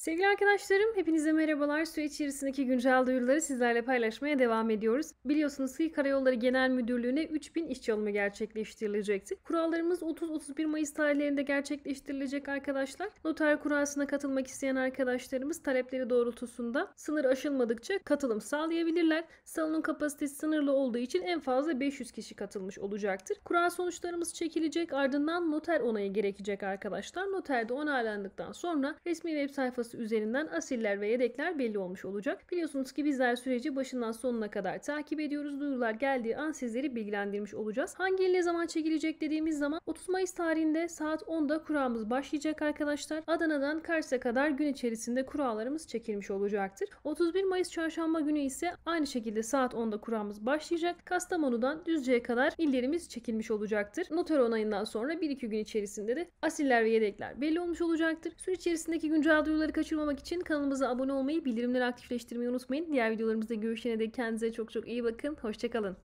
Sevgili arkadaşlarım, hepinize merhabalar. Su içerisindeki güncel duyuruları sizlerle paylaşmaya devam ediyoruz. Biliyorsunuz ki Karayolları Genel Müdürlüğü'ne 3000 işçi alımı gerçekleştirilecekti. Kurallarımız 30-31 Mayıs tarihlerinde gerçekleştirilecek arkadaşlar. Noter kurasına katılmak isteyen arkadaşlarımız talepleri doğrultusunda sınır aşılmadıkça katılım sağlayabilirler. Salonun kapasitesi sınırlı olduğu için en fazla 500 kişi katılmış olacaktır. Kura sonuçlarımız çekilecek ardından noter onayı gerekecek arkadaşlar. Noterde onaylandıktan sonra resmi web sayfası sıralaması üzerinden asiller ve yedekler belli olmuş olacak. Biliyorsunuz ki bizler süreci başından sonuna kadar takip ediyoruz. Duyurular geldiği an sizleri bilgilendirmiş olacağız. Hangi il zaman çekilecek dediğimiz zaman 30 Mayıs tarihinde saat 10'da kuramız başlayacak arkadaşlar. Adana'dan Kars'a kadar gün içerisinde kuralarımız çekilmiş olacaktır. 31 Mayıs çarşamba günü ise aynı şekilde saat 10'da kuramız başlayacak. Kastamonu'dan Düzce'ye kadar illerimiz çekilmiş olacaktır. Noter onayından sonra 1-2 gün içerisinde de asiller ve yedekler belli olmuş olacaktır. Süre içerisindeki güncel duyuruları kaçırmamak için kanalımıza abone olmayı, bildirimleri aktifleştirmeyi unutmayın. Diğer videolarımızda görüşene dek kendinize çok çok iyi bakın. Hoşçakalın.